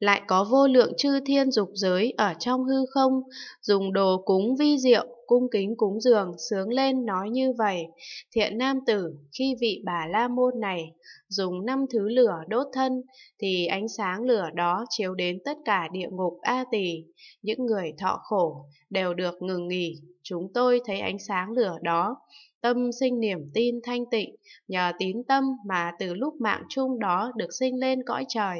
lại có vô lượng chư thiên dục giới ở trong hư không, dùng đồ cúng vi diệu, cung kính cúng dường, sướng lên nói như vậy. Thiện nam tử, khi vị bà la môn này dùng năm thứ lửa đốt thân, thì ánh sáng lửa đó chiếu đến tất cả địa ngục A Tỳ, những người thọ khổ đều được ngừng nghỉ, chúng tôi thấy ánh sáng lửa đó. Tâm sinh niềm tin thanh tịnh, nhờ tín tâm mà từ lúc mạng chung đó được sinh lên cõi trời,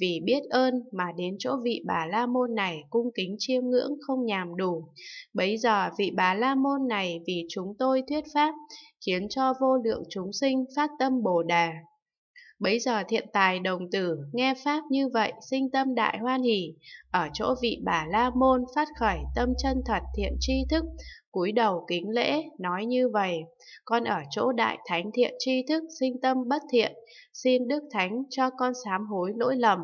vì biết ơn mà đến chỗ vị bà La Môn này cung kính chiêm ngưỡng không nhàm đủ. Bấy giờ vị bà La Môn này vì chúng tôi thuyết pháp, khiến cho vô lượng chúng sinh phát tâm Bồ Đà. Bấy giờ thiện tài đồng tử nghe Pháp như vậy sinh tâm đại hoan hỷ, ở chỗ vị bà La Môn phát khởi tâm chân thật thiện tri thức, cúi đầu kính lễ, nói như vậy, con ở chỗ đại thánh thiện tri thức sinh tâm bất thiện, xin Đức Thánh cho con sám hối lỗi lầm.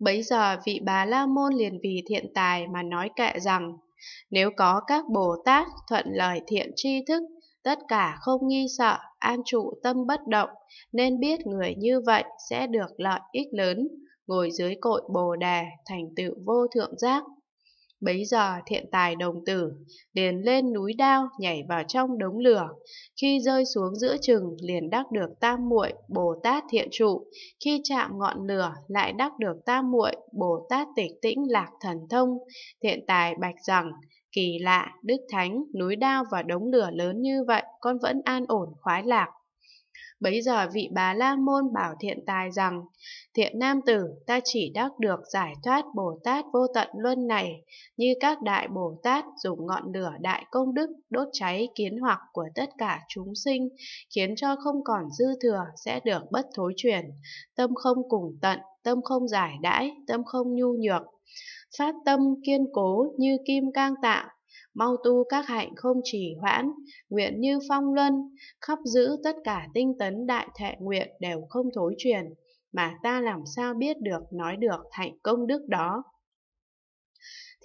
Bấy giờ vị bà La Môn liền vì thiện tài mà nói kệ rằng, nếu có các Bồ Tát thuận lời thiện tri thức Tất cả không nghi sợ, an trụ tâm bất động, nên biết người như vậy sẽ được lợi ích lớn, ngồi dưới cội bồ đề, thành tựu vô thượng giác. Bấy giờ thiện tài đồng tử liền lên núi đao nhảy vào trong đống lửa, khi rơi xuống giữa chừng liền đắc được tam muội Bồ Tát thiện trụ, khi chạm ngọn lửa lại đắc được tam muội Bồ Tát tịch tĩnh lạc thần thông. Thiện tài bạch rằng Kỳ lạ, Đức Thánh, núi đao và đống lửa lớn như vậy, con vẫn an ổn khoái lạc. Bấy giờ vị bà la môn bảo thiện tài rằng, thiện nam tử ta chỉ đắc được giải thoát Bồ Tát vô tận luân này, như các đại Bồ Tát dùng ngọn lửa đại công đức đốt cháy kiến hoặc của tất cả chúng sinh, khiến cho không còn dư thừa sẽ được bất thối chuyển, tâm không cùng tận, tâm không giải đãi, tâm không nhu nhược. Phát tâm kiên cố như kim cang tạo, mau tu các hạnh không trì hoãn, nguyện như phong luân, khắp giữ tất cả tinh tấn đại thệ nguyện đều không thối truyền, mà ta làm sao biết được nói được hạnh công đức đó.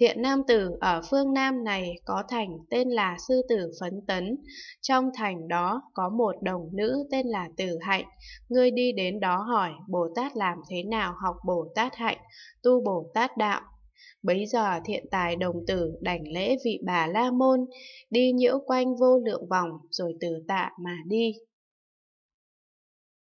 Thiện nam tử ở phương Nam này có thành tên là Sư Tử Phấn Tấn, trong thành đó có một đồng nữ tên là Tử Hạnh, ngươi đi đến đó hỏi Bồ Tát làm thế nào học Bồ Tát Hạnh, tu Bồ Tát Đạo. Bấy giờ thiện tài đồng tử đảnh lễ vị bà La Môn, đi nhiễu quanh vô lượng vòng rồi từ tạ mà đi.